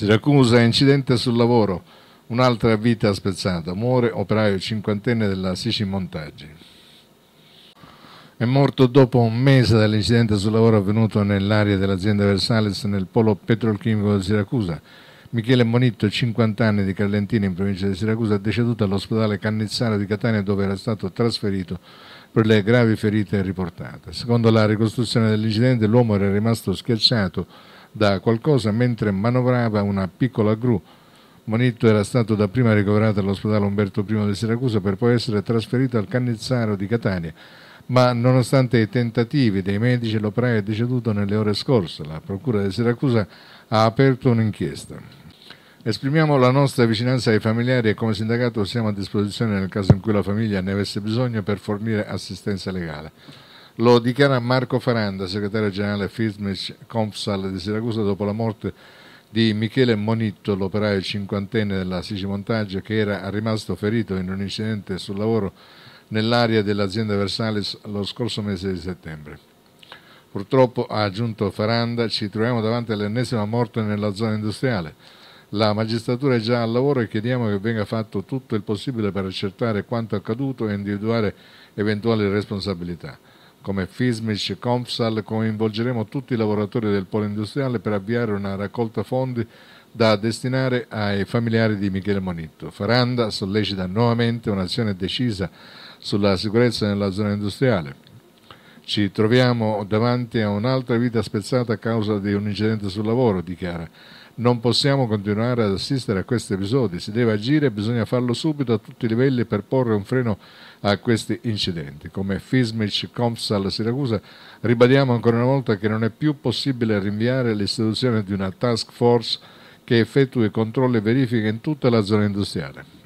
Siracusa, incidente sul lavoro, un'altra vita spezzata, muore operaio cinquantenne della Sici Montaggi. È morto dopo un mese dall'incidente sul lavoro avvenuto nell'area dell'azienda Versalis nel polo petrolchimico di Siracusa. Michele Monitto, 50 anni di Carlentina in provincia di Siracusa, è deceduto all'ospedale Cannizzara di Catania dove era stato trasferito per le gravi ferite riportate. Secondo la ricostruzione dell'incidente l'uomo era rimasto schiacciato da qualcosa mentre manovrava una piccola gru. Monitto era stato dapprima ricoverato all'ospedale Umberto I di Siracusa per poi essere trasferito al Cannizzaro di Catania, ma nonostante i tentativi dei medici l'operaio è deceduto nelle ore scorse. La Procura di Siracusa ha aperto un'inchiesta. Esprimiamo la nostra vicinanza ai familiari e come sindacato siamo a disposizione nel caso in cui la famiglia ne avesse bisogno per fornire assistenza legale. Lo dichiara Marco Faranda, segretario generale FISMIC Confsal di Siracusa, dopo la morte di Michele Monitto, l'operaio cinquantenne della Sicimontaggio, che era rimasto ferito in un incidente sul lavoro nell'area dell'azienda Versalis lo scorso mese di settembre. Purtroppo, ha aggiunto Faranda, ci troviamo davanti all'ennesima morte nella zona industriale. La magistratura è già al lavoro e chiediamo che venga fatto tutto il possibile per accertare quanto accaduto e individuare eventuali responsabilità. Come FISMIC CONFSAL coinvolgeremo tutti i lavoratori del polo industriale per avviare una raccolta fondi da destinare ai familiari di Michele Monitto. Faranda sollecita nuovamente un'azione decisa sulla sicurezza nella zona industriale. Ci troviamo davanti a un'altra vita spezzata a causa di un incidente sul lavoro, dichiara. Non possiamo continuare ad assistere a questi episodi, si deve agire e bisogna farlo subito a tutti i livelli per porre un freno a questi incidenti. Come Fismic Compsal Siracusa ribadiamo ancora una volta che non è più possibile rinviare l'istituzione di una task force che effettui controlli e verifiche in tutta la zona industriale.